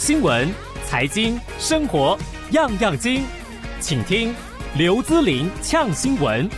新闻、财经、生活，样样精，请听刘姿玲呛新闻。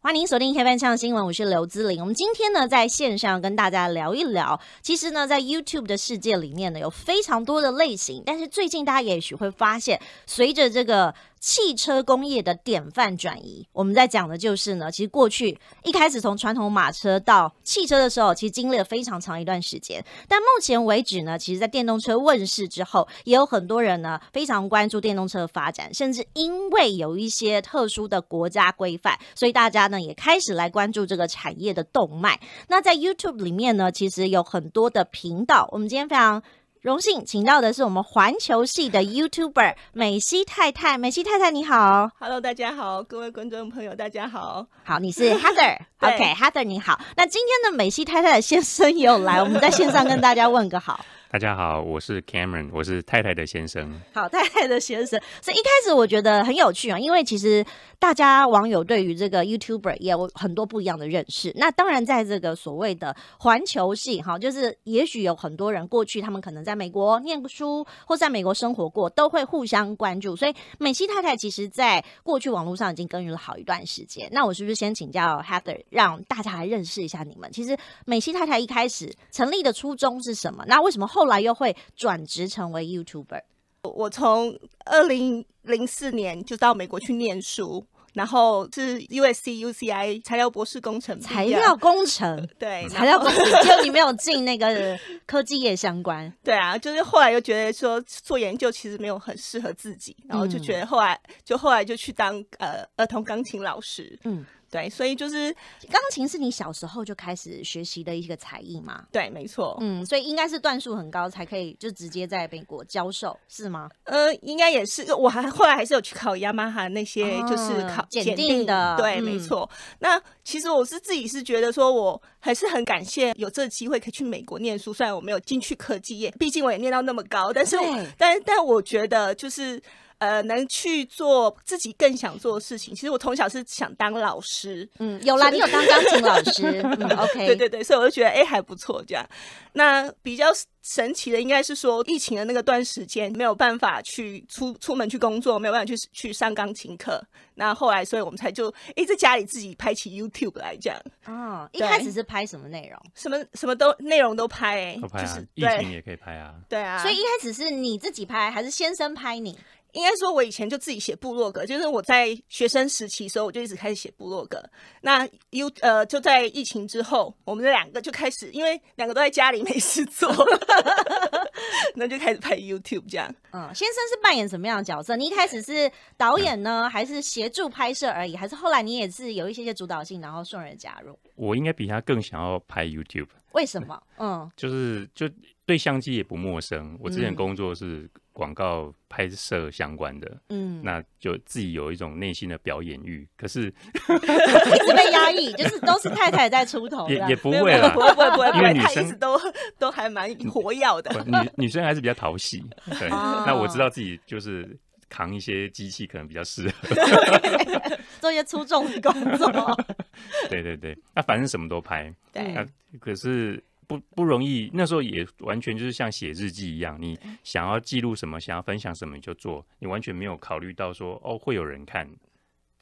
欢迎锁定《黑板呛新闻》，我是刘姿玲。我们今天呢，在线上跟大家聊一聊。其实呢，在 YouTube 的世界里面呢，有非常多的类型。但是最近大家也许会发现，随着这个。汽车工业的典范转移，我们在讲的就是呢，其实过去一开始从传统马车到汽车的时候，其实经历了非常长一段时间。但目前为止呢，其实，在电动车问世之后，也有很多人呢非常关注电动车的发展，甚至因为有一些特殊的国家规范，所以大家呢也开始来关注这个产业的动脉。那在 YouTube 里面呢，其实有很多的频道，我们今天非常。荣幸请到的是我们环球系的 YouTuber 美西太太，美西太太你好，Hello 大家好，各位观众朋友大家好，好你是 Hather，OK Hather 你好，那今天的美西太太的生也有来，我们在线上跟大家问个好。大家好，我是 Cameron，我是太太的先生。好，太太的先生，所以一开始我觉得很有趣啊，因为其实大家网友对于这个 YouTuber 也有很多不一样的认识。那当然，在这个所谓的环球系哈，就是也许有很多人过去他们可能在美国念书或在美国生活过，都会互相关注。所以美西太太其实在过去网络上已经耕耘了好一段时间。那我是不是先请教 Heather，让大家来认识一下你们？其实美西太太一开始成立的初衷是什么？那为什么后？后来又会转职成为 YouTuber。我从二零零四年就到美国去念书，然后是 USC、UCI 材料博士工程材料工程，对材料工程。就你没有进那个 科技业相关？对啊，就是后来又觉得说做研究其实没有很适合自己，然后就觉得后来就后来就去当呃儿童钢琴老师。嗯。对，所以就是钢琴是你小时候就开始学习的一个才艺嘛？对，没错。嗯，所以应该是段数很高才可以就直接在美国教授，是吗？呃，应该也是。我还后来还是有去考雅马哈那些，就是考检定的。对，没错。那其实我是自己是觉得说我还是很感谢有这机会可以去美国念书，虽然我没有进去科技业，毕竟我也念到那么高，但是，但但我觉得就是。呃，能去做自己更想做的事情。其实我从小是想当老师，嗯，有啦，你有当钢琴老师，OK，对对对，所以我就觉得哎还不错这样。那比较神奇的应该是说，疫情的那个段时间没有办法去出出门去工作，没有办法去去上钢琴课。那后来，所以我们才就一在家里自己拍起 YouTube 来这样。哦，一开始是拍什么内容？什么什么都内容都拍，都拍啊，疫情也可以拍啊。对啊，所以一开始是你自己拍，还是先生拍你？应该说，我以前就自己写部落格，就是我在学生时期的时候，我就一直开始写部落格。那 U 呃，就在疫情之后，我们两个就开始，因为两个都在家里没事做。那就开始拍 YouTube 这样。嗯，先生是扮演什么样的角色？你一开始是导演呢，还是协助拍摄而已？还是后来你也是有一些些主导性，然后送人加入？我应该比他更想要拍 YouTube。为什么？嗯，就是就对相机也不陌生。我之前工作是广告拍摄相关的，嗯，那就自己有一种内心的表演欲。可是 一直被压抑，就是都是太太在出头。也也不会，不会，不会，因为女生都都还蛮活跃的。女生还是比较讨喜，对。那我知道自己就是扛一些机器可能比较适合，做一些粗重的工作。对对对，那反正什么都拍。对。啊，可是不不容易。那时候也完全就是像写日记一样，你想要记录什么，想要分享什么你就做，你完全没有考虑到说哦会有人看。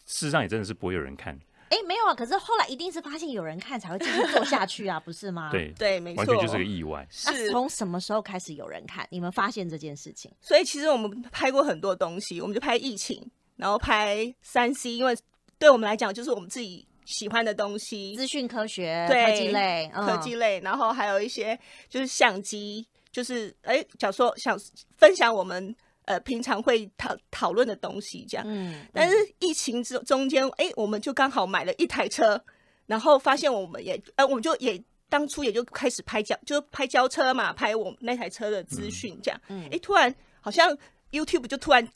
事实上也真的是不会有人看。哎，没有啊！可是后来一定是发现有人看才会继续做下去啊，不是吗？对对，没错，完全就是个意外。是，从什么时候开始有人看？你们发现这件事情？所以其实我们拍过很多东西，我们就拍疫情，然后拍三 C，因为对我们来讲就是我们自己喜欢的东西，资讯科学、科技类、科技类，然后还有一些就是相机，就是哎，想说想分享我们。呃，平常会讨讨论的东西这样，嗯，但是疫情之中间，哎，我们就刚好买了一台车，然后发现我们也，呃，我们就也当初也就开始拍交，就拍交车嘛，拍我们那台车的资讯这样，嗯，哎，突然好像 YouTube 就突然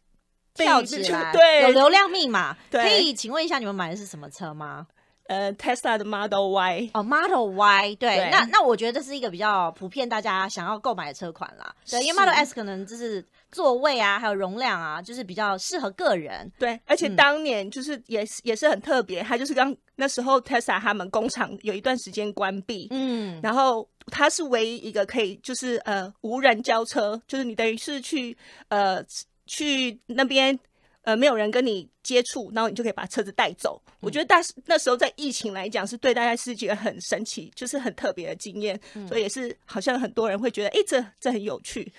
跳起来，对，有流量密码，对，可以请问一下你们买的是什么车吗？呃，Tesla 的 Model Y 哦，Model Y，对，那那我觉得这是一个比较普遍大家想要购买的车款啦，对，因为 Model S 可能就是。座位啊，还有容量啊，就是比较适合个人。对，而且当年就是也是、也是很特别，它就是刚那时候 Tesla 他们工厂有一段时间关闭，嗯，然后它是唯一一个可以就是呃无人交车，就是你等于是去呃去那边呃没有人跟你接触，然后你就可以把车子带走。我觉得大那时候在疫情来讲是对大家是一个很神奇，就是很特别的经验，所以也是好像很多人会觉得，哎，这这很有趣。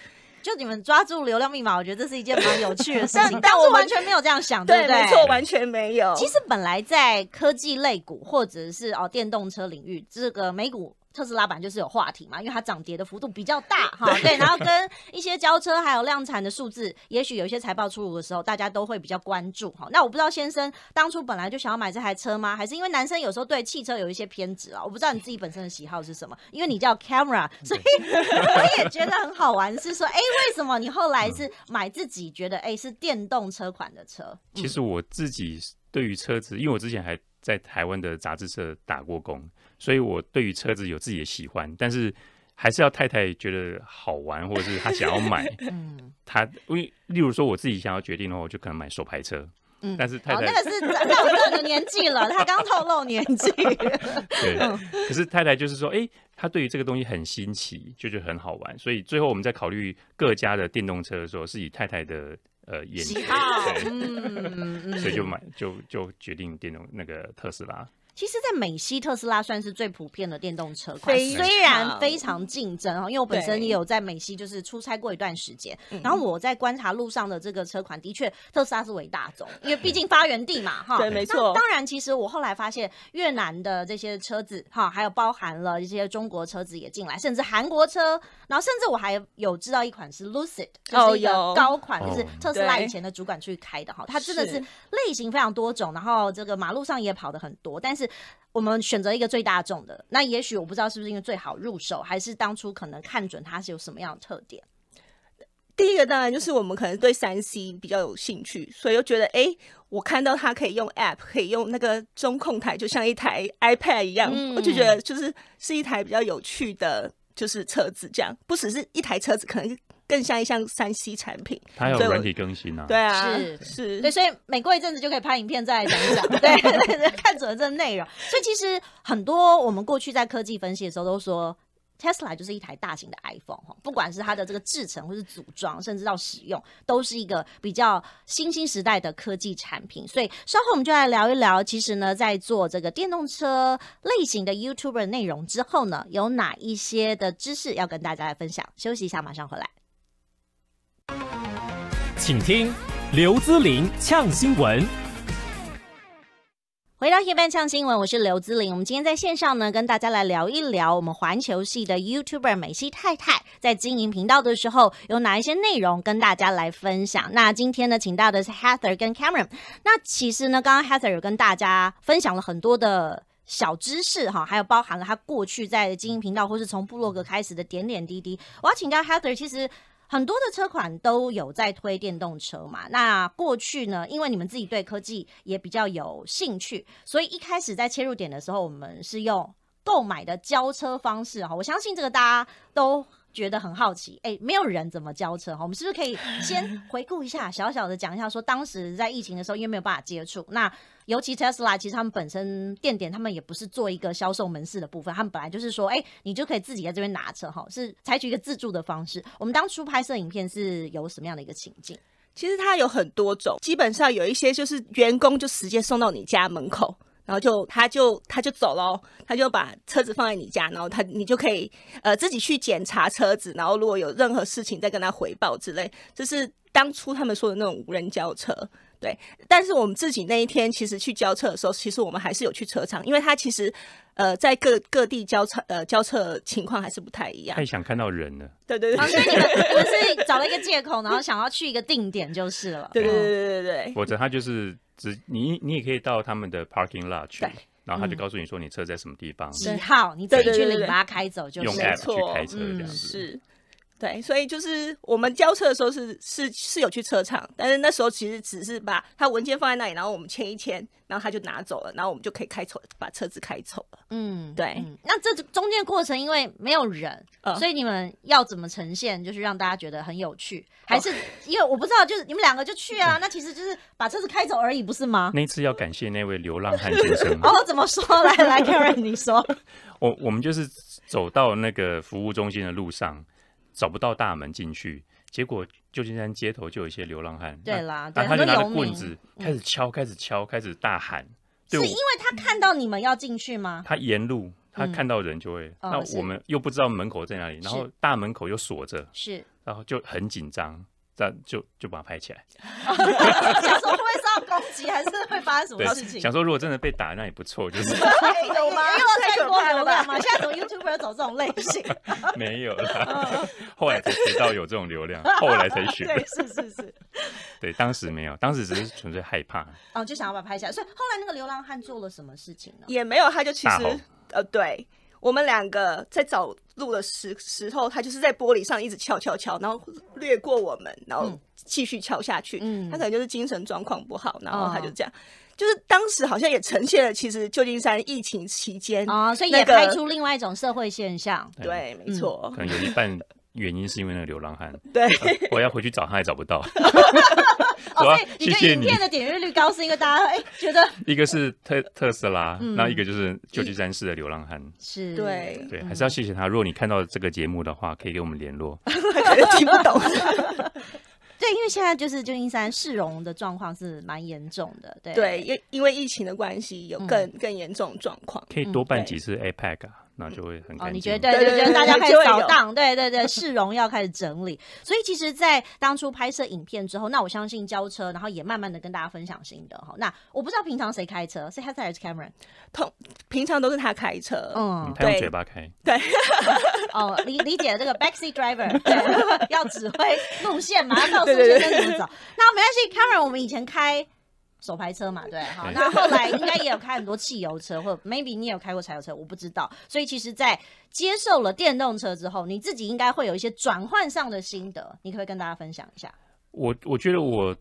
就你们抓住流量密码，我觉得这是一件蛮有趣的事情。但我完全没有这样想，对不对？没错，完全没有。其实本来在科技类股或者是哦电动车领域，这个美股。特斯拉版就是有话题嘛，因为它涨跌的幅度比较大 哈，对，然后跟一些交车还有量产的数字，也许有一些财报出炉的时候，大家都会比较关注哈。那我不知道先生当初本来就想要买这台车吗？还是因为男生有时候对汽车有一些偏执啊？我不知道你自己本身的喜好是什么，因为你叫 Camera，所以 我也觉得很好玩，是说，哎，为什么你后来是买自己觉得哎是电动车款的车？其实我自己对于车子，因为我之前还在台湾的杂志社打过工。所以我对于车子有自己的喜欢，但是还是要太太觉得好玩，或者是她想要买。嗯，她因为例如说我自己想要决定的话，我就可能买手牌车。嗯，但是太太那个是在我这个年纪了，他刚透露年纪。对，可是太太就是说，哎，他对于这个东西很新奇，就是得很好玩。所以最后我们在考虑各家的电动车的时候，是以太太的呃眼光，嗯，所以就买就就决定电动那个特斯拉。其实，在美西特斯拉算是最普遍的电动车款，虽然非常竞争哈，因为我本身也有在美西就是出差过一段时间，然后我在观察路上的这个车款，的确特斯拉是为大宗，因为毕竟发源地嘛哈。对，没错。当然，其实我后来发现越南的这些车子哈，还有包含了一些中国车子也进来，甚至韩国车，然后甚至我还有知道一款是 Lucid，就是一个高款，就是特斯拉以前的主管去开的哈，它真的是类型非常多种，然后这个马路上也跑的很多，但是。我们选择一个最大众的，那也许我不知道是不是因为最好入手，还是当初可能看准它是有什么样的特点。第一个当然就是我们可能对三 C 比较有兴趣，所以又觉得，哎，我看到它可以用 App，可以用那个中控台，就像一台 iPad 一样，我就觉得就是是一台比较有趣的。就是车子这样，不只是一台车子，可能更像一项三 C 产品，它有软体更新呢。对啊，是是，对，所以每过一阵子就可以拍影片再来讲一讲，对，看准了这内容。所以其实很多我们过去在科技分析的时候都说。Tesla 就是一台大型的 iPhone，哈，不管是它的这个制成或是组装，甚至到使用，都是一个比较新兴时代的科技产品。所以，稍后我们就来聊一聊，其实呢，在做这个电动车类型的 YouTube 内容之后呢，有哪一些的知识要跟大家来分享？休息一下，马上回来。请听刘姿玲呛新闻。回到《黑板唱新闻》，我是刘姿玲。我们今天在线上呢，跟大家来聊一聊我们环球系的 YouTuber 美西太太在经营频道的时候，有哪一些内容跟大家来分享。那今天呢，请到的是 Heather 跟 Cameron。那其实呢，刚刚 Heather 有跟大家分享了很多的小知识哈，还有包含了他过去在经营频道或是从部落格开始的点点滴滴。我要请教 Heather，其实。很多的车款都有在推电动车嘛？那过去呢，因为你们自己对科技也比较有兴趣，所以一开始在切入点的时候，我们是用购买的交车方式哈。我相信这个大家都。觉得很好奇，哎，没有人怎么交车哈？我们是不是可以先 回顾一下，小小的讲一下，说当时在疫情的时候，因为没有办法接触，那尤其 Tesla，其实他们本身店点，他们也不是做一个销售门市的部分，他们本来就是说，哎，你就可以自己在这边拿车哈，是采取一个自助的方式。我们当初拍摄影片是有什么样的一个情境？其实它有很多种，基本上有一些就是员工就直接送到你家门口。然后就，他就，他就走喽。他就把车子放在你家，然后他，你就可以，呃，自己去检查车子。然后如果有任何事情，再跟他回报之类。这是当初他们说的那种无人轿车。对，但是我们自己那一天其实去交车的时候，其实我们还是有去车场，因为它其实，呃，在各各地交车呃交车情况还是不太一样。太想看到人了。对对对。我们是找了一个借口，然后想要去一个定点就是了。对对对对对对。或者他就是只你你也可以到他们的 parking lot 去，然后他就告诉你说你车在什么地方，几号，你自己去领，把它开走就是。用 app 去开车这样子。对，所以就是我们交车的时候是是是有去车场，但是那时候其实只是把他文件放在那里，然后我们签一签，然后他就拿走了，然后我们就可以开走，把车子开走了。嗯，对。那这中间过程因为没有人，所以你们要怎么呈现，就是让大家觉得很有趣，还是因为我不知道，就是你们两个就去啊？那其实就是把车子开走而已，不是吗？那次要感谢那位流浪汉先生 哦，怎么说？来来 k a r e n 你说。我我们就是走到那个服务中心的路上。找不到大门进去，结果旧金山街头就有一些流浪汉。对啦，对，很多拿着棍子开始敲、开始敲、开始大喊，是因为他看到你们要进去吗？他沿路，他看到人就会。那我们又不知道门口在哪里，然后大门口又锁着，是，然后就很紧张。那就就把它拍起来，想说会不会受到攻击，还是会发生什么事情？想说如果真的被打，那也不错，就是有吗？因为太多流量嘛，现在从 y o u t u b e 要走这种类型，没有了，后来才知道有这种流量，后来才学。对，是是是，对，当时没有，当时只是纯粹害怕，哦，就想要把它拍起来。所以后来那个流浪汉做了什么事情呢？也没有，他就其实呃，对。我们两个在找路的石石头，他就是在玻璃上一直敲敲敲，然后掠过我们，然后继续敲下去。嗯，他可能就是精神状况不好，然后他就这样，就是当时好像也呈现了，其实旧金山疫情期间啊，所以也拍出另外一种社会现象。对，没错，可能有一半原因是因为那个流浪汉。对，我要回去找他，也找不到。哦，谢谢你。你影片的点阅率高，是因为大家哎觉得。一个是特特斯拉，那一个就是旧金山市的流浪汉。是对，对，还是要谢谢他。如果你看到这个节目的话，可以给我们联络。听不懂。对，因为现在就是旧金山市容的状况是蛮严重的，对对，因因为疫情的关系，有更更严重状况。可以多办几次 APEC。那就会很干净。你觉得？对对对，大家开始扫荡，对对对，市容要开始整理。所以其实，在当初拍摄影片之后，那我相信交车，然后也慢慢的跟大家分享新的哈。那我不知道平常谁开车，是 h e a t 谁 e r 还是 Cameron？通平常都是他开车，嗯，他用嘴巴开。对，哦，理理解这个 b a c k s e a t driver，要指挥路线嘛，要告诉先生怎么走。那没关系，Cameron，我们以前开。手排车嘛，对好，那后来应该也有开很多汽油车，或 maybe 你也有开过柴油车，我不知道。所以其实，在接受了电动车之后，你自己应该会有一些转换上的心得，你可不可以跟大家分享一下？我我觉得我。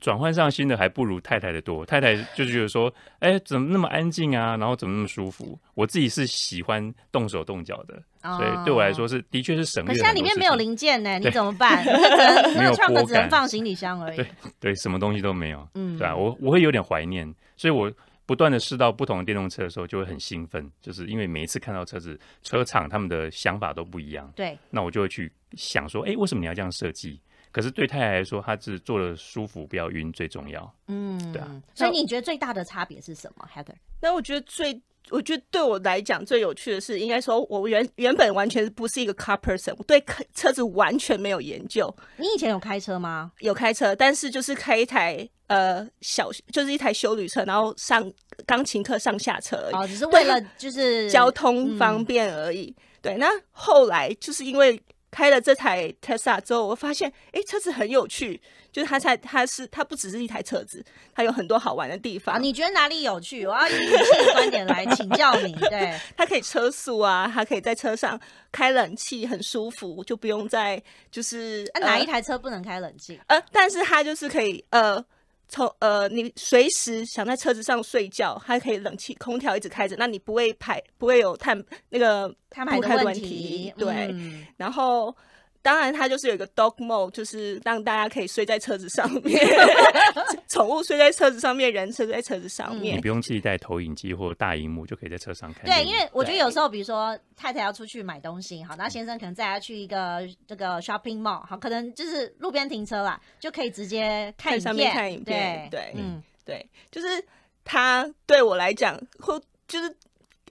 转换上新的还不如太太的多，太太就觉得说，哎，怎么那么安静啊？然后怎么那么舒服？我自己是喜欢动手动脚的，所以对我来说是的确是省可现在里面没有零件呢，你怎么办？只没有创可，只能放行李箱而已。对对，什么东西都没有。嗯，对啊，我我会有点怀念，所以我不断的试到不同的电动车的时候，就会很兴奋，就是因为每一次看到车子车厂他们的想法都不一样。对，那我就会去想说，哎，为什么你要这样设计？可是对太太来说，她是坐的舒服，不要晕最重要。嗯，对啊。所以你觉得最大的差别是什么 h a t h e r 那我觉得最，我觉得对我来讲最有趣的是，应该说我原原本完全不是一个 car person，我对车子完全没有研究。你以前有开车吗？有开车，但是就是开一台呃小，就是一台修旅车，然后上钢琴课上下车而已，只是为了就是交通方便而已。对，那后来就是因为。开了这台特斯拉之后，我发现，哎，车子很有趣，就是它在它是它不只是一台车子，它有很多好玩的地方。你觉得哪里有趣？我要以女性的观点来请教你。对，它可以车速啊，它可以在车上开冷气，很舒服，就不用再就是哪一台车不能开冷气？呃，但是它就是可以，呃。从呃，你随时想在车子上睡觉，还可以冷气空调一直开着，那你不会排，不会有碳那个不开问题，对，然后。当然，它就是有一个 dog mode，就是让大家可以睡在车子上面，宠物睡在车子上面，人睡在车子上面。你不用自己带投影机或大荧幕，就可以在车上看。对，因为我觉得有时候，比如说太太要出去买东西，好，那先生可能带她去一个这个 shopping mall，好，可能就是路边停车啦，就可以直接看上面看影片。对对，嗯，对，就是它对我来讲，或就是。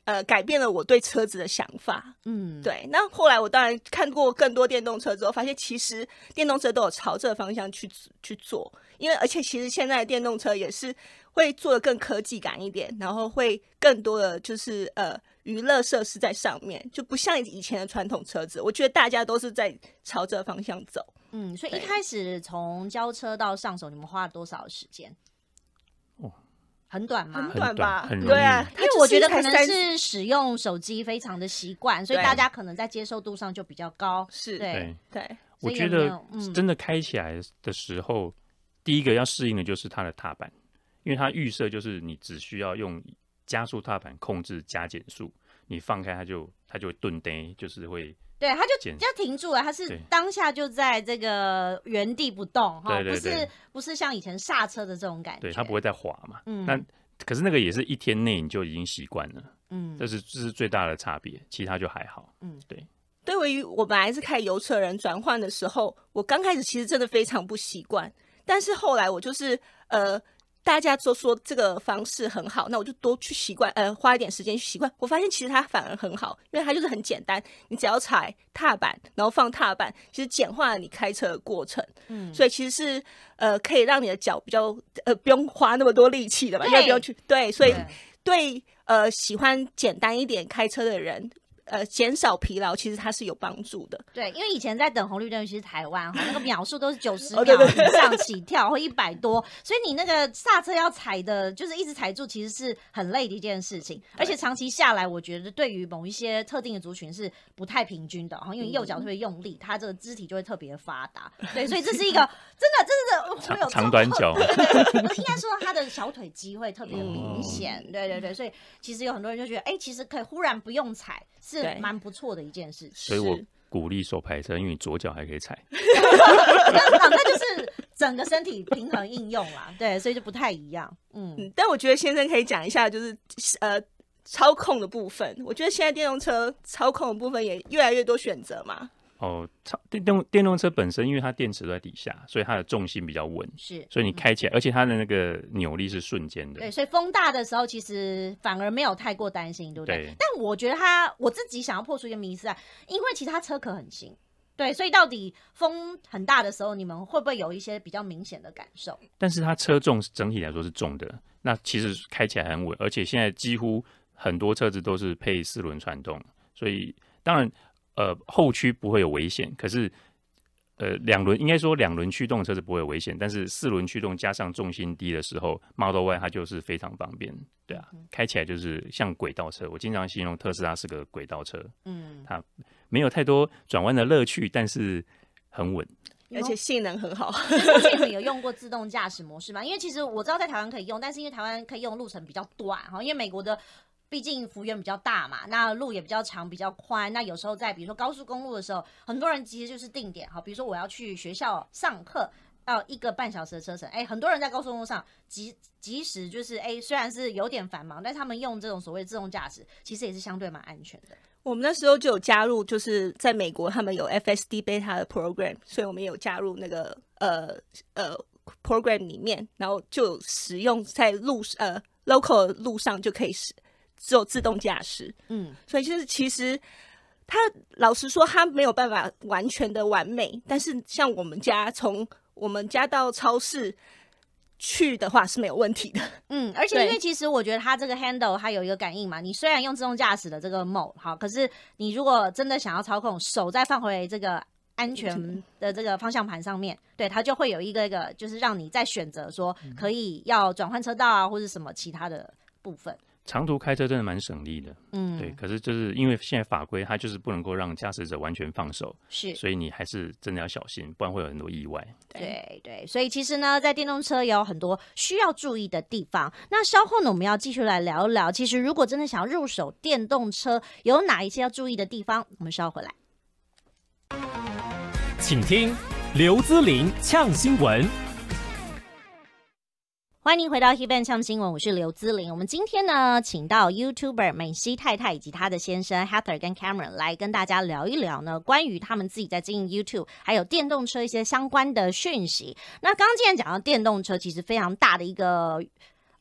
呃，改变了我对车子的想法。嗯，对。那后来我当然看过更多电动车之后，发现其实电动车都有朝这个方向去去做，因为而且其实现在的电动车也是会做的更科技感一点，然后会更多的就是呃娱乐设施在上面，就不像以前的传统车子。我觉得大家都是在朝这个方向走。嗯，所以一开始从交车到上手，你们花了多少时间？很短吗？很短吧，很对啊，因为我觉得可能是使用手机非常的习惯，所以大家可能在接受度上就比较高。是对，对，我觉得真的开起来的时候，第一个要适应的就是它的踏板，因为它预设就是你只需要用加速踏板控制加减速，你放开它就它就会顿呆，就是会。对，他就就停住了，他是当下就在这个原地不动哈，不是不是像以前刹车的这种感觉，对，他不会再滑嘛。嗯，那可是那个也是一天内你就已经习惯了，嗯，这是这是最大的差别，其他就还好。嗯，对。对于我本来是开油车人，转换的时候，我刚开始其实真的非常不习惯，但是后来我就是呃。大家都说这个方式很好，那我就多去习惯，呃，花一点时间去习惯。我发现其实它反而很好，因为它就是很简单，你只要踩踏板，然后放踏板，其实简化了你开车的过程。嗯，所以其实是呃，可以让你的脚比较呃，不用花那么多力气的吧，因不用去对，所以对呃，喜欢简单一点开车的人。呃，减少疲劳其实它是有帮助的。对，因为以前在等红绿灯，尤其是台湾哈，那个秒数都是九十秒以上起跳或一百多，所以你那个刹车要踩的，就是一直踩住，其实是很累的一件事情。而且长期下来，我觉得对于某一些特定的族群是不太平均的。哈，因为右脚特别用力，它这个肢体就会特别发达。对，所以这是一个真的，真的是长短脚，应该说他的小腿肌会特别明显。对对对，所以其实有很多人就觉得，哎，其实可以忽然不用踩是。对，蛮不错的一件事情。所以我鼓励手排车，因为你左脚还可以踩。那就是整个身体平衡应用啦。对，所以就不太一样。嗯，但我觉得先生可以讲一下，就是呃操控的部分。我觉得现在电动车操控的部分也越来越多选择嘛。哦，电动电动车本身，因为它电池在底下，所以它的重心比较稳。是，所以你开起来，而且它的那个扭力是瞬间的。对，所以风大的时候，其实反而没有太过担心，对不对？但我觉得，他我自己想要破除一个迷思啊，因为其他车可很轻，对，所以到底风很大的时候，你们会不会有一些比较明显的感受？但是它车重整体来说是重的，那其实开起来很稳，而且现在几乎很多车子都是配四轮传动，所以当然。呃，后驱不会有危险，可是，呃，两轮应该说两轮驱动车是不会有危险，但是四轮驱动加上重心低的时候，Model Y 它就是非常方便，对啊，开起来就是像轨道车。我经常形容特斯拉是个轨道车，嗯，它没有太多转弯的乐趣，但是很稳，而且性能很好。有用过自动驾驶模式吗？因为其实我知道在台湾可以用，但是因为台湾可以用路程比较短哈，因为美国的。毕竟幅员比较大嘛，那路也比较长、比较宽。那有时候在比如说高速公路的时候，很多人其实就是定点哈。比如说我要去学校上课，要一个半小时的车程，哎，很多人在高速公路上，即即使就是哎，虽然是有点繁忙，但他们用这种所谓自动驾驶，其实也是相对蛮安全的。我们那时候就有加入，就是在美国他们有 F S D beta 的 program，所以我们有加入那个呃呃 program 里面，然后就使用在路呃 local 路上就可以使。只有自动驾驶，嗯，所以就是其实他老实说，他没有办法完全的完美。但是像我们家从我们家到超市去的话是没有问题的，嗯，而且因为其实我觉得它这个 handle 它有一个感应嘛，你虽然用自动驾驶的这个 mode 好，可是你如果真的想要操控，手再放回这个安全的这个方向盘上面，对它就会有一个一个就是让你再选择说可以要转换车道啊，或者什么其他的部分。长途开车真的蛮省力的，嗯，对。可是就是因为现在法规，它就是不能够让驾驶者完全放手，是，所以你还是真的要小心，不然会有很多意外。对对，所以其实呢，在电动车有很多需要注意的地方。那稍后呢，我们要继续来聊一聊，其实如果真的想要入手电动车，有哪一些要注意的地方？我们稍回来，请听刘姿玲呛新闻。欢迎回到《h Even 上新闻》，我是刘姿玲。我们今天呢，请到 YouTuber 美西太太以及她的先生 Heather 跟 Cameron 来跟大家聊一聊呢，关于他们自己在经营 YouTube，还有电动车一些相关的讯息。那刚刚既然讲到电动车，其实非常大的一个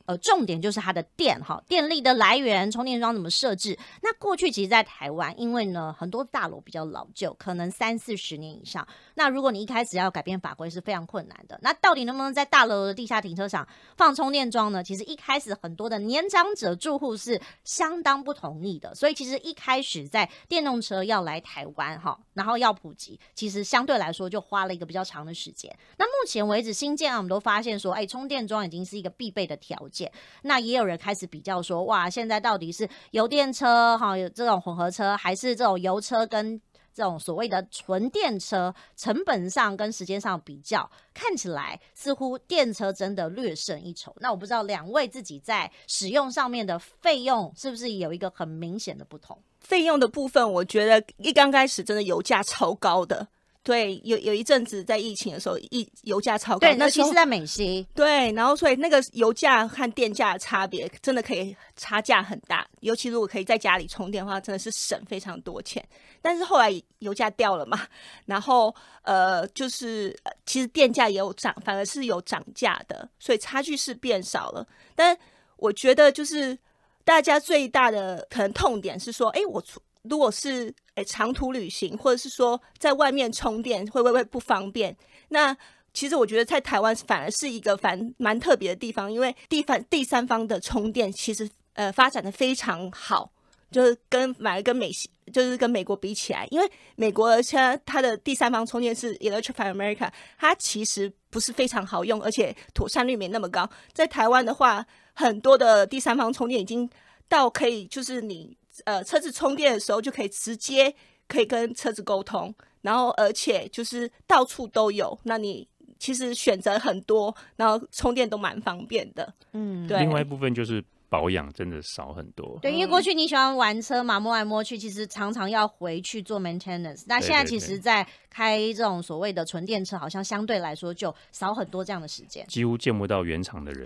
呃重点就是它的电哈，电力的来源、充电桩怎么设置。那过去其实，在台湾，因为呢，很多大楼比较老旧，可能三四十年以上。那如果你一开始要改变法规是非常困难的。那到底能不能在大楼的地下停车场放充电桩呢？其实一开始很多的年长者住户是相当不同意的。所以其实一开始在电动车要来台湾哈，然后要普及，其实相对来说就花了一个比较长的时间。那目前为止新建啊，我们都发现说，哎，充电桩已经是一个必备的条件。那也有人开始比较说，哇，现在到底是油电车哈，有这种混合车，还是这种油车跟？这种所谓的纯电车，成本上跟时间上比较，看起来似乎电车真的略胜一筹。那我不知道两位自己在使用上面的费用是不是有一个很明显的不同？费用的部分，我觉得一刚开始真的油价超高的。所以有有一阵子在疫情的时候，一油价超高。对，那其实在美西。对，然后所以那个油价和电价的差别真的可以差价很大，尤其如果可以在家里充电的话，真的是省非常多钱。但是后来油价掉了嘛，然后呃，就是其实电价也有涨，反而是有涨价的，所以差距是变少了。但我觉得就是大家最大的可能痛点是说，哎，我出如果是诶长途旅行，或者是说在外面充电，会不会不方便？那其实我觉得在台湾反而是一个反蛮特别的地方，因为地方第三方的充电其实呃发展的非常好，就是跟，反而跟美，就是跟美国比起来，因为美国现在它的第三方充电是 Electric y r America，它其实不是非常好用，而且妥善率没那么高。在台湾的话，很多的第三方充电已经到可以，就是你。呃，车子充电的时候就可以直接可以跟车子沟通，然后而且就是到处都有，那你其实选择很多，然后充电都蛮方便的。嗯，对。另外一部分就是保养真的少很多。对，因为过去你喜欢玩车嘛，摸来摸去，其实常常要回去做 maintenance。那现在其实，在开这种所谓的纯电车，好像相对来说就少很多这样的时间。几乎见不到原厂的人，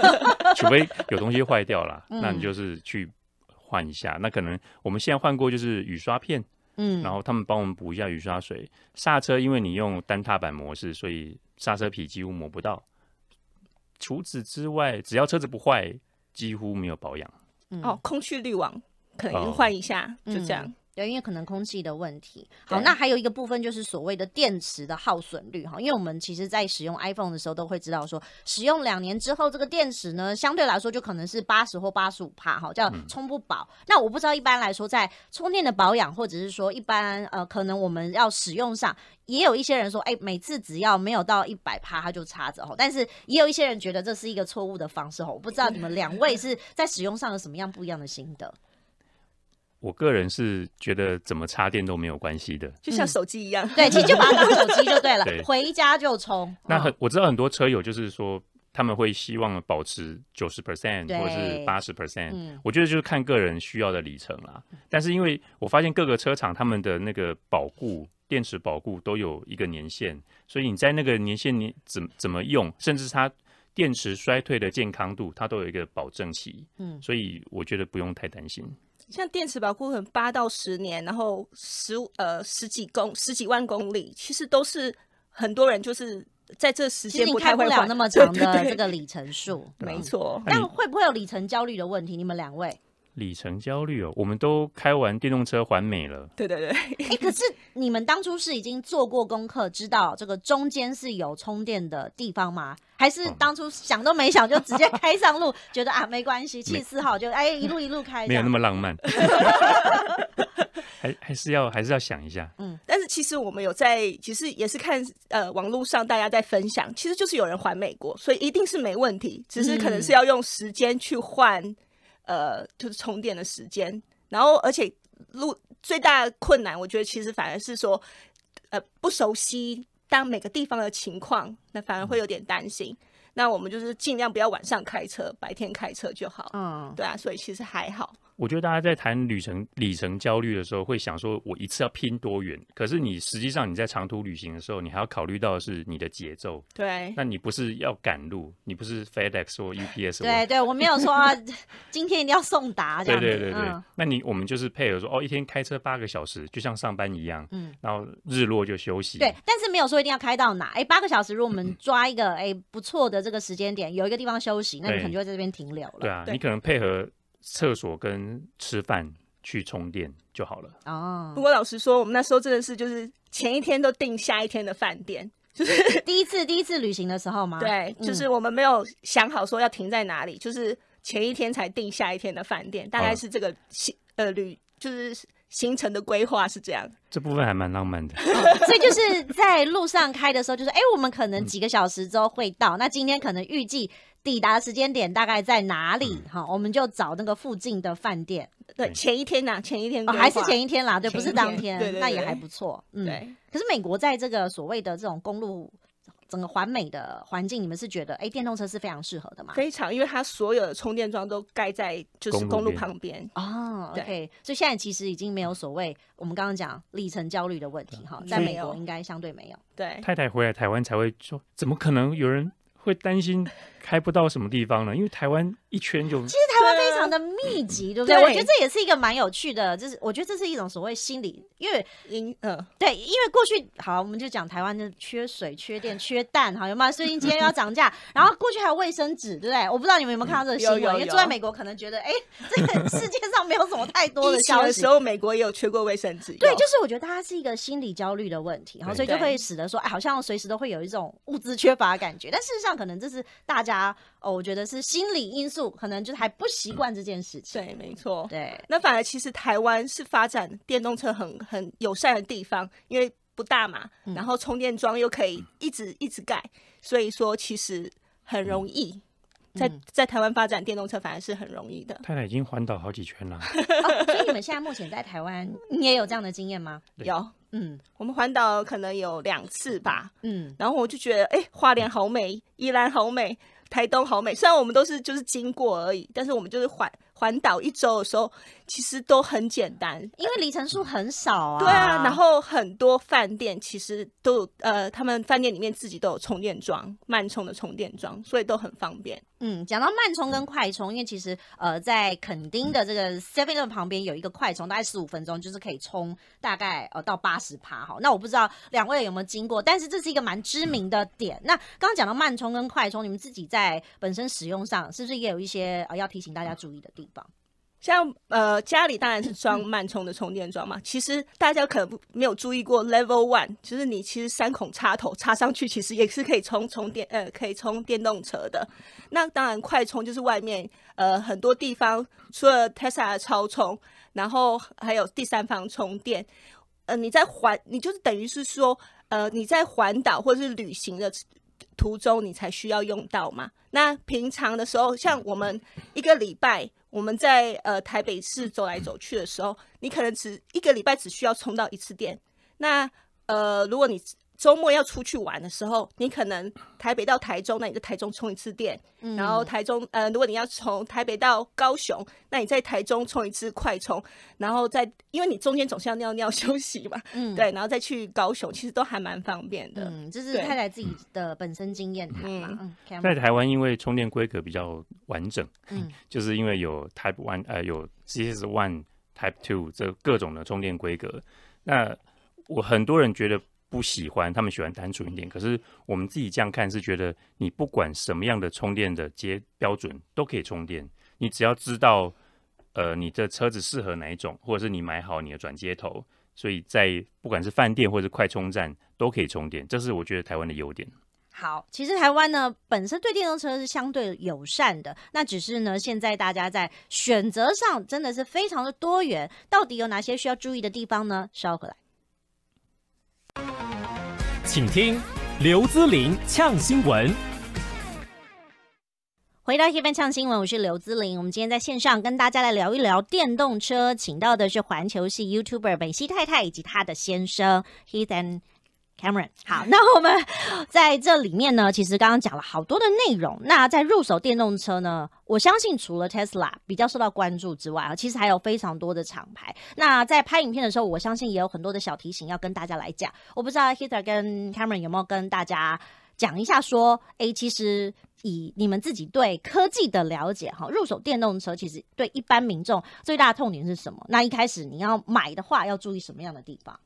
除非有东西坏掉了，那你就是去。换一下，那可能我们现在换过就是雨刷片，嗯，然后他们帮我们补一下雨刷水。刹车，因为你用单踏板模式，所以刹车皮几乎磨不到。除此之外，只要车子不坏，几乎没有保养。哦，空气滤网可能换一下，就这样。对，因为可能空气的问题。好，那还有一个部分就是所谓的电池的耗损率哈，因为我们其实在使用 iPhone 的时候都会知道说，使用两年之后，这个电池呢，相对来说就可能是八十或八十五帕哈，叫充不饱。那我不知道一般来说在充电的保养，或者是说一般呃，可能我们要使用上，也有一些人说，哎，每次只要没有到一百帕，它就插着哈。但是也有一些人觉得这是一个错误的方式哈，我不知道你们两位 是在使用上有什么样不一样的心得。我个人是觉得怎么插电都没有关系的，就像手机一样，对，其实就把它当手机就对了，回家就充。那我知道很多车友就是说他们会希望保持九十 percent 或是八十 percent，我觉得就是看个人需要的里程啦。但是因为我发现各个车厂他们的那个保固电池保固都有一个年限，所以你在那个年限你怎怎么用，甚至它。电池衰退的健康度，它都有一个保证期，嗯，所以我觉得不用太担心。像电池保护很八到十年，然后十呃十几公十几万公里，其实都是很多人就是在这时间不开不了那么长的这个里程数，没错。那会不会有里程焦虑的问题？你们两位？里程焦虑哦，我们都开完电动车环美了。对对对，哎，可是你们当初是已经做过功课，知道这个中间是有充电的地方吗？还是当初想都没想就直接开上路，觉得啊没关系，气四好就哎一路一路开。没有那么浪漫，还还是要还是要想一下。嗯，但是其实我们有在，其实也是看呃网络上大家在分享，其实就是有人环美国，所以一定是没问题，只是可能是要用时间去换。呃，就是充电的时间，然后而且路最大的困难，我觉得其实反而是说，呃，不熟悉当每个地方的情况，那反而会有点担心。那我们就是尽量不要晚上开车，白天开车就好。嗯，对啊，所以其实还好。我觉得大家在谈旅程里程焦虑的时候，会想说，我一次要拼多远？可是你实际上你在长途旅行的时候，你还要考虑到是你的节奏。对，那你不是要赶路，你不是 FedEx 或 UPS。对对，我没有说 今天一定要送达这样子。对对对那你我们就是配合说，哦，一天开车八个小时，就像上班一样。嗯。然后日落就休息。对，但是没有说一定要开到哪。哎，八个小时，如果我们抓一个哎不错的这个时间点，有一个地方休息，那你可能就会在这边停留了。对啊，你可能配合。厕所跟吃饭去充电就好了。哦，不过老实说，我们那时候真的是就是前一天都订下一天的饭店，就是第一次第一次旅行的时候吗？对，就是我们没有想好说要停在哪里，就是前一天才订下一天的饭店，大概是这个呃旅就是。行程的规划是这样这部分还蛮浪漫的。所以就是在路上开的时候，就是哎，我们可能几个小时之后会到，那今天可能预计抵达时间点大概在哪里？哈，我们就找那个附近的饭店。对，前一天啊，前一天还是前一天啦，对，不是当天，那也还不错。嗯，可是美国在这个所谓的这种公路。整个环美的环境，你们是觉得哎，电动车是非常适合的吗？非常，因为它所有的充电桩都盖在就是公路旁边哦，对，所以现在其实已经没有所谓我们刚刚讲里程焦虑的问题哈，在美国应该相对没有。对，太太回来台湾才会说，怎么可能有人会担心开不到什么地方呢？因为台湾一圈就其实台湾。的密集对不对？我觉得这也是一个蛮有趣的，就是我觉得这是一种所谓心理，因为因呃对，因为过去好，我们就讲台湾的缺水、缺电、缺蛋，好有吗？最近今天又要涨价，然后过去还有卫生纸，对不对？我不知道你们有没有看到这个新闻，因为住在美国可能觉得哎，这个 世界上没有什么太多的。疫情的时候，美国也有缺过卫生纸。对，就是我觉得大家是一个心理焦虑的问题，然后所以就会使得说哎，好像随时都会有一种物资缺乏的感觉。但事实上，可能这是大家哦，我觉得是心理因素，可能就是还不习惯。这件事情对，没错。对，那反而其实台湾是发展电动车很很友善的地方，因为不大嘛，然后充电桩又可以一直一直盖，所以说其实很容易在在台湾发展电动车，反而是很容易的。太太已经环岛好几圈了，所以你们现在目前在台湾，你也有这样的经验吗？有，嗯，我们环岛可能有两次吧，嗯，然后我就觉得，哎，花莲好美，宜兰好美。台东好美，虽然我们都是就是经过而已，但是我们就是环环岛一周的时候。其实都很简单，因为里程数很少啊。对啊，然后很多饭店其实都呃，他们饭店里面自己都有充电桩，慢充的充电桩，所以都很方便。嗯，讲到慢充跟快充，因为其实呃，在垦丁的这个 Seveno 旁边有一个快充，大概十五分钟就是可以充大概呃到八十趴哈。那我不知道两位有没有经过，但是这是一个蛮知名的点。那刚刚讲到慢充跟快充，你们自己在本身使用上是不是也有一些呃要提醒大家注意的地方？像呃家里当然是装慢充的充电桩嘛，其实大家可能没有注意过 level one，就是你其实三孔插头插上去，其实也是可以充充电呃可以充电动车的。那当然快充就是外面呃很多地方除了 Tesla 的超充，然后还有第三方充电，呃你在环你就是等于是说呃你在环岛或是旅行的途中你才需要用到嘛。那平常的时候像我们一个礼拜。我们在呃台北市走来走去的时候，你可能只一个礼拜只需要充到一次电。那呃，如果你周末要出去玩的时候，你可能台北到台中，那你在台中充一次电，然后台中呃，如果你要从台北到高雄，那你在台中充一次快充，然后再因为你中间总是要尿尿休息嘛，嗯、对，然后再去高雄，其实都还蛮方便的。嗯，这是太太自己的本身经验嘛，在台湾因为充电规格比较完整，嗯，就是因为有 Type One，呃有 c h One Type Two 这各种的充电规格，那我很多人觉得。不喜欢，他们喜欢单纯一点。可是我们自己这样看是觉得，你不管什么样的充电的接标准都可以充电，你只要知道，呃，你的车子适合哪一种，或者是你买好你的转接头，所以在不管是饭店或者快充站都可以充电，这是我觉得台湾的优点。好，其实台湾呢本身对电动车是相对友善的，那只是呢现在大家在选择上真的是非常的多元，到底有哪些需要注意的地方呢？稍回来。请听刘姿玲呛新闻。回到这边呛新闻，我是刘姿玲。我们今天在线上跟大家来聊一聊电动车，请到的是环球系 YouTuber 美西太太以及她的先生 Heath and。Cameron，好，那我们 在这里面呢，其实刚刚讲了好多的内容。那在入手电动车呢，我相信除了 Tesla 比较受到关注之外啊，其实还有非常多的厂牌。那在拍影片的时候，我相信也有很多的小提醒要跟大家来讲。我不知道 Heather 跟 Cameron 有没有跟大家讲一下，说，诶，其实以你们自己对科技的了解，哈，入手电动车其实对一般民众最大的痛点是什么？那一开始你要买的话，要注意什么样的地方？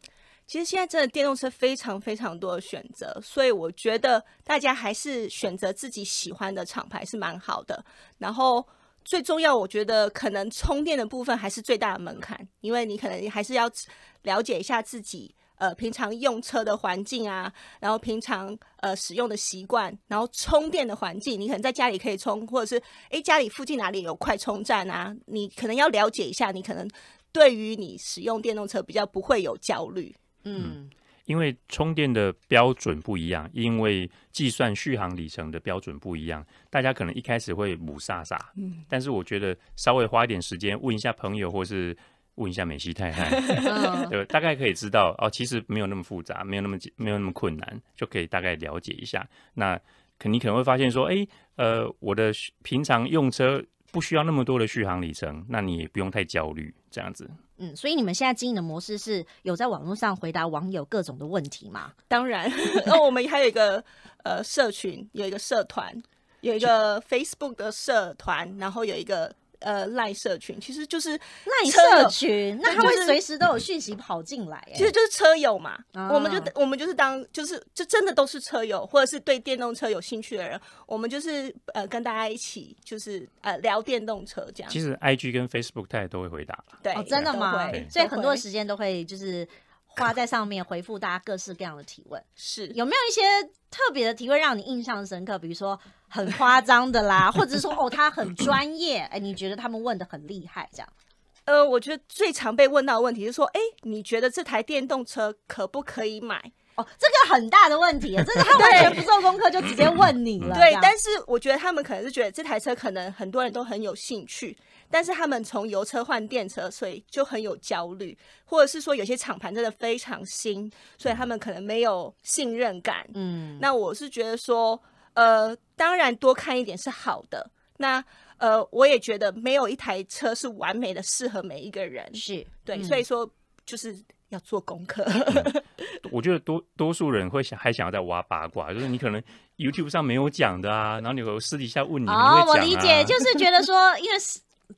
其实现在真的电动车非常非常多的选择，所以我觉得大家还是选择自己喜欢的厂牌是蛮好的。然后最重要，我觉得可能充电的部分还是最大的门槛，因为你可能还是要了解一下自己呃平常用车的环境啊，然后平常呃使用的习惯，然后充电的环境，你可能在家里可以充，或者是诶家里附近哪里有快充站啊？你可能要了解一下，你可能对于你使用电动车比较不会有焦虑。嗯，因为充电的标准不一样，因为计算续航里程的标准不一样，大家可能一开始会母傻傻。嗯，但是我觉得稍微花一点时间，问一下朋友，或是问一下美西太太，对，大概可以知道哦，其实没有那么复杂，没有那么简，没有那么困难，就可以大概了解一下。那可你可能会发现说，哎，呃，我的平常用车。不需要那么多的续航里程，那你也不用太焦虑这样子。嗯，所以你们现在经营的模式是有在网络上回答网友各种的问题嘛？当然，哦，我们还有一个呃社群，有一个社团，有一个 Facebook 的社团，然后有一个。呃，赖社群其实就是赖社群，那他会随时都有讯息跑进来。其实就是车友嘛，我们就我们就是当就是就真的都是车友，或者是对电动车有兴趣的人，我们就是呃跟大家一起就是呃聊电动车这样。其实 IG 跟 Facebook 他也都会回答对、对，真的吗？所以很多时间都会就是。挂在上面回复大家各式各样的提问，是有没有一些特别的提问让你印象深刻？比如说很夸张的啦，或者说哦他很专业，哎你觉得他们问的很厉害这样？呃，我觉得最常被问到的问题是说，哎你觉得这台电动车可不可以买？哦，这个很大的问题啊，这个他完全不做功课就直接问你了。对，但是我觉得他们可能是觉得这台车可能很多人都很有兴趣。但是他们从油车换电车，所以就很有焦虑，或者是说有些厂盘真的非常新，所以他们可能没有信任感。嗯，那我是觉得说，呃，当然多看一点是好的。那呃，我也觉得没有一台车是完美的，适合每一个人。是对，所以说就是要做功课。我觉得多多数人会想还想要再挖八卦，就是你可能 YouTube 上没有讲的啊，然后你私底下问你，你会哦，我理解，就是觉得说，因为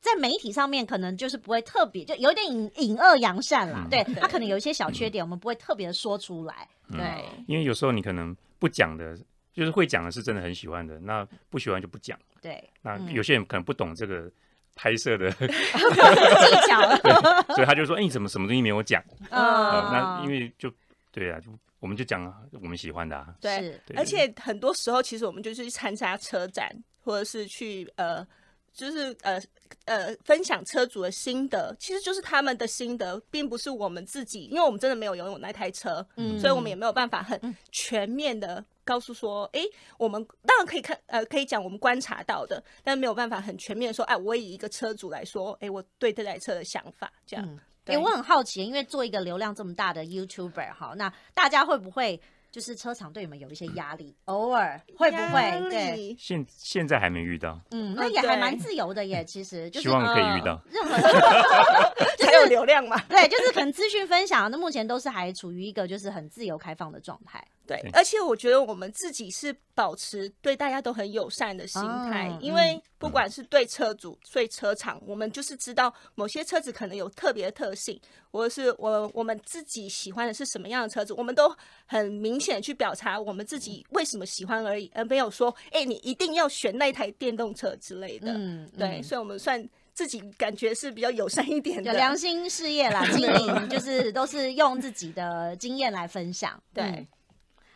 在媒体上面，可能就是不会特别，就有点隐隐恶扬善啦。对他可能有一些小缺点，我们不会特别说出来。对，因为有时候你可能不讲的，就是会讲的是真的很喜欢的，那不喜欢就不讲。对，那有些人可能不懂这个拍摄的 技巧，所以他就说：“哎，怎么什么东西没有讲？”啊，那因为就对啊，就我们就讲我们喜欢的。对，而且很多时候其实我们就是参加车展，或者是去呃。就是呃呃分享车主的心得，其实就是他们的心得，并不是我们自己，因为我们真的没有拥有那台车，嗯，所以我们也没有办法很全面的告诉说，哎，我们当然可以看，呃，可以讲我们观察到的，但没有办法很全面的说，哎，我以一个车主来说，哎，我对这台车的想法，这样，哎，我很好奇，因为做一个流量这么大的 YouTuber 哈，那大家会不会？就是车厂对你们有一些压力，偶尔会不会？对，现现在还没遇到，嗯，那也还蛮自由的耶。其实 就希望可以遇到任何，就是流量嘛，对，就是可能资讯分享，那目前都是还处于一个就是很自由开放的状态。对，而且我觉得我们自己是保持对大家都很友善的心态，因为不管是对车主，对车厂，我们就是知道某些车子可能有特别特性，或是我我们自己喜欢的是什么样的车子，我们都很明显去表达我们自己为什么喜欢而已，而没有说哎，你一定要选那台电动车之类的。嗯，对，所以，我们算自己感觉是比较友善一点的良心事业啦，经营就是都是用自己的经验来分享，对。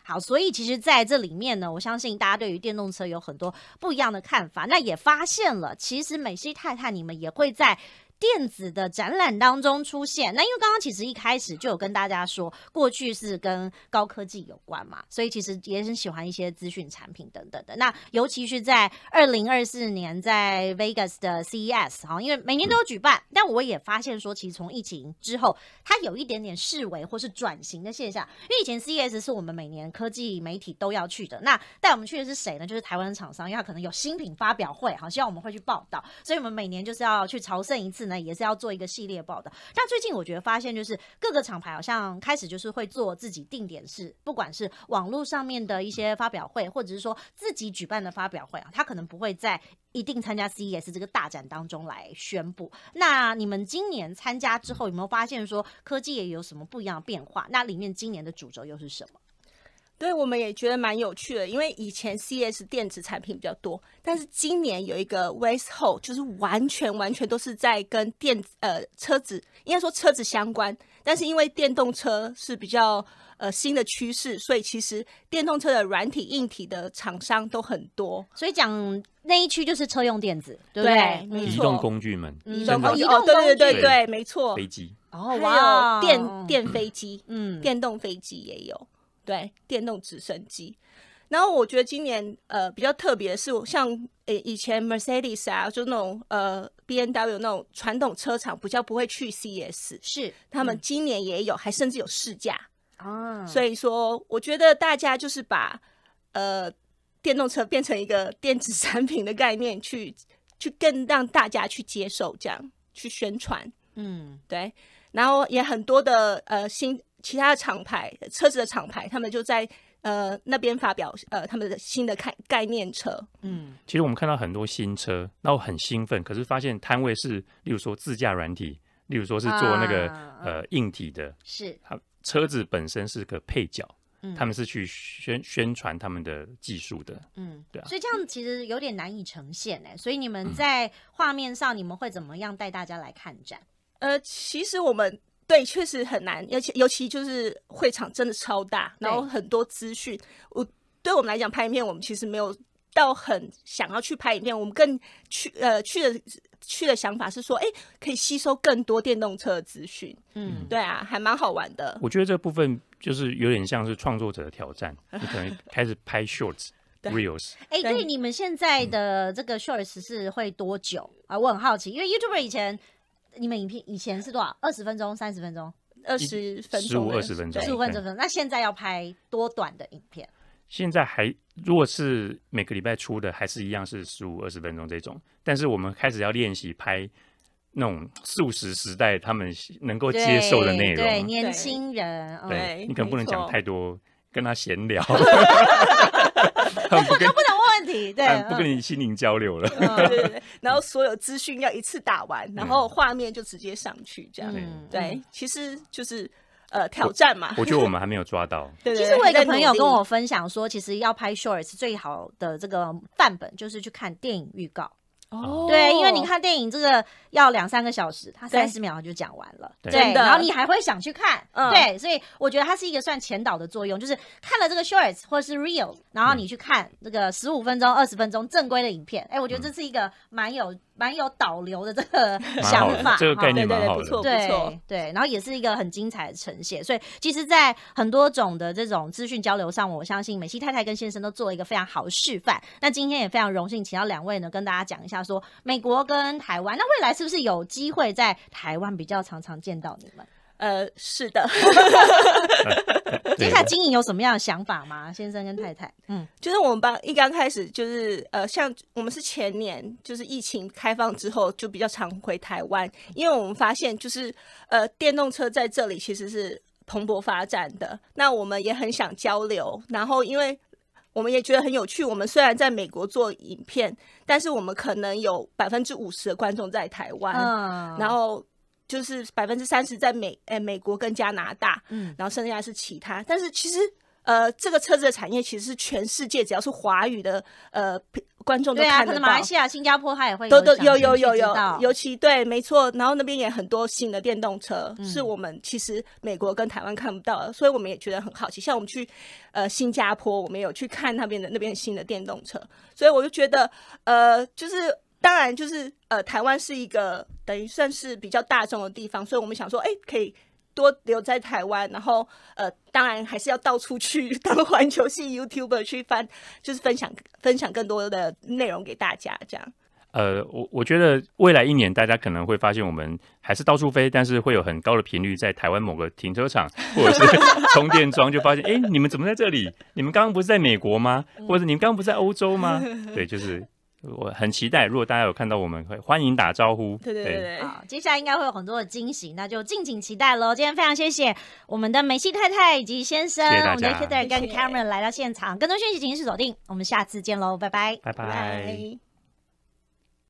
好，所以其实，在这里面呢，我相信大家对于电动车有很多不一样的看法。那也发现了，其实美西太太，你们也会在。电子的展览当中出现，那因为刚刚其实一开始就有跟大家说，过去是跟高科技有关嘛，所以其实也很喜欢一些资讯产品等等的。那尤其是在二零二四年在 Vegas 的 CES 哈，因为每年都有举办，但我也发现说，其实从疫情之后，它有一点点视为或是转型的现象。因为以前 CES 是我们每年科技媒体都要去的，那带我们去的是谁呢？就是台湾的厂商，因为他可能有新品发表会哈，希望我们会去报道，所以我们每年就是要去朝圣一次。那也是要做一个系列报的，但最近我觉得发现，就是各个厂牌好像开始就是会做自己定点式，不管是网络上面的一些发表会，或者是说自己举办的发表会啊，他可能不会在一定参加 CES 这个大展当中来宣布。那你们今年参加之后，有没有发现说科技也有什么不一样的变化？那里面今年的主轴又是什么？对，我们也觉得蛮有趣的，因为以前 C S 电子产品比较多，但是今年有一个 w e s t e s a l e 就是完全完全都是在跟电子呃车子，应该说车子相关。但是因为电动车是比较呃新的趋势，所以其实电动车的软体、硬体的厂商都很多。所以讲那一区就是车用电子，对不对？移动工具们，移动工具对对对对，没错，飞机哦，还有电电飞机，嗯，电动飞机也有。对，电动直升机。然后我觉得今年呃比较特别是像呃以前 Mercedes 啊，就那种呃 B N W 那种传统车厂比较不会去 C S，是他们今年也有，还甚至有试驾啊。所以说，我觉得大家就是把呃电动车变成一个电子产品的概念，去去更让大家去接受这样去宣传，嗯，对。然后也很多的呃新。其他的厂牌，车子的厂牌，他们就在呃那边发表呃他们的新的概概念车。嗯，其实我们看到很多新车，那我很兴奋。可是发现摊位是，例如说自驾软体，例如说是做那个呃硬体的，是。他车子本身是个配角，他们是去宣宣传他们的技术的。嗯，对啊。所以这样其实有点难以呈现哎。所以你们在画面上，你们会怎么样带大家来看展？呃，其实我们。对，确实很难，尤其尤其就是会场真的超大，然后很多资讯。我对我们来讲拍影片，我们其实没有到很想要去拍影片，我们更去呃去的去的想法是说，哎，可以吸收更多电动车资讯。嗯，对啊，还蛮好玩的。我觉得这部分就是有点像是创作者的挑战，你可能开始拍 shorts reels。哎，对，你们现在的这个 shorts 是会多久啊？我很好奇，因为 YouTuber 以前。你们影片以前是多少？二十分钟、三十分钟、二十分钟、十五二十分钟、十五分钟。那现在要拍多短的影片？现在还，如果是每个礼拜出的，还是一样是十五二十分钟这种。但是我们开始要练习拍那种素食时代他们能够接受的内容，对年轻人，对你可能不能讲太多，跟他闲聊，不不能。对，不跟你心灵交流了。对对对，然后所有资讯要一次打完，然后画面就直接上去这样。对，其实就是呃挑战嘛。我觉得我们还没有抓到。对，其实我一个朋友跟我分享说，其实要拍 short s 最好的这个范本，就是去看电影预告。哦，对，因为你看电影这个要两三个小时，它三十秒就讲完了，对的。然后你还会想去看，对，所以我觉得它是一个算前导的作用，就是看了这个 shorts 或是 real，然后你去看这个十五分钟、二十分钟正规的影片，哎，我觉得这是一个蛮有。蛮有导流的这个 想法，这个概念蛮好，不错，不错，对。然后也是一个很精彩的呈现，所以其实，在很多种的这种资讯交流上，我相信美西太太跟先生都做了一个非常好的示范。那今天也非常荣幸，请到两位呢，跟大家讲一下，说美国跟台湾，那未来是不是有机会在台湾比较常常见到你们？呃，是的，接下来经营有什么样的想法吗？先生跟太太，嗯，就是我们帮一刚开始就是呃，像我们是前年就是疫情开放之后就比较常回台湾，因为我们发现就是呃电动车在这里其实是蓬勃发展的，那我们也很想交流，然后因为我们也觉得很有趣，我们虽然在美国做影片，但是我们可能有百分之五十的观众在台湾，嗯、然后。就是百分之三十在美，哎，美国跟加拿大，嗯，然后剩下是其他。但是其实，呃，这个车子的产业其实是全世界只要是华语的，呃，观众都看到。对啊，可能马来西亚、新加坡它也会有。都都有有有有，尤其对，没错。然后那边也很多新的电动车，是我们其实美国跟台湾看不到，所以我们也觉得很好奇。像我们去，呃，新加坡，我们有去看那边的那边新的电动车，所以我就觉得，呃，就是。当然，就是呃，台湾是一个等于算是比较大众的地方，所以我们想说，哎，可以多留在台湾，然后呃，当然还是要到处去 当环球系 YouTuber 去翻，就是分享分享更多的内容给大家。这样，呃，我我觉得未来一年大家可能会发现，我们还是到处飞，但是会有很高的频率在台湾某个停车场或者是 充电桩，就发现，哎，你们怎么在这里？你们刚刚不是在美国吗？或者你们刚刚不在欧洲吗？对，就是。我很期待，如果大家有看到，我们会欢迎打招呼。对对对对，好，接下来应该会有很多的惊喜，那就敬请期待喽。今天非常谢谢我们的梅西太太以及先生，谢谢我们的 e a t e r 跟 Cameron 来到现场，更多讯息请锁定。我们下次见喽，拜拜，拜拜。